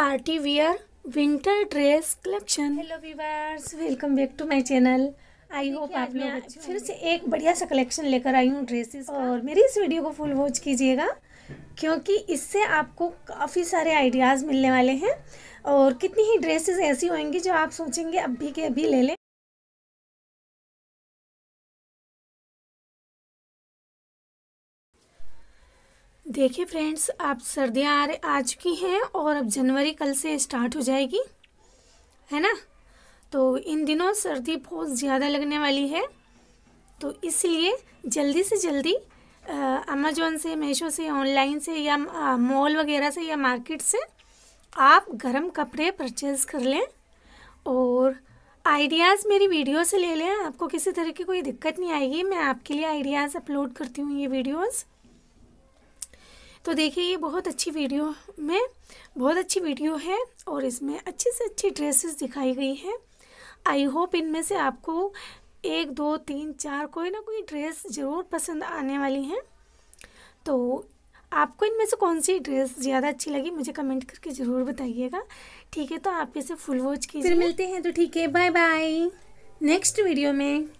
party wear winter dress collection hello viewers welcome back to my channel I hope आप लोग फिर से एक बढ़िया सा कलेक्शन लेकर आई हूँ ड्रेसेस और मेरी इस वीडियो को फुल वॉच कीजिएगा क्योंकि इससे आपको काफ़ी सारे आइडियाज़ मिलने वाले हैं और कितनी ही ड्रेसेस ऐसी होंगी जो आप सोचेंगे अभी के अभी ले लें देखिए फ्रेंड्स आप सर्दियाँ आ आ चुकी हैं और अब जनवरी कल से स्टार्ट हो जाएगी है ना तो इन दिनों सर्दी बहुत ज़्यादा लगने वाली है तो इसलिए जल्दी से जल्दी अमेजोन से मीशो से ऑनलाइन से या मॉल वगैरह से या मार्केट से आप गर्म कपड़े परचेज़ कर लें और आइडियाज़ मेरी वीडियो से ले लें आपको किसी तरह की कोई दिक्कत नहीं आएगी मैं आपके लिए आइडियाज़ अपलोड करती हूँ ये वीडियोज़ तो देखिए ये बहुत अच्छी वीडियो में बहुत अच्छी वीडियो है और इसमें अच्छे से अच्छी ड्रेसेस दिखाई गई हैं आई होप इनमें से आपको एक दो तीन चार कोई ना कोई ड्रेस ज़रूर पसंद आने वाली हैं तो आपको इनमें से कौन सी ड्रेस ज़्यादा अच्छी लगी मुझे कमेंट करके ज़रूर बताइएगा ठीक है तो आप इसे फुल वॉच कीजिए फिर मिलते हैं तो ठीक है बाय बाय नेक्स्ट वीडियो में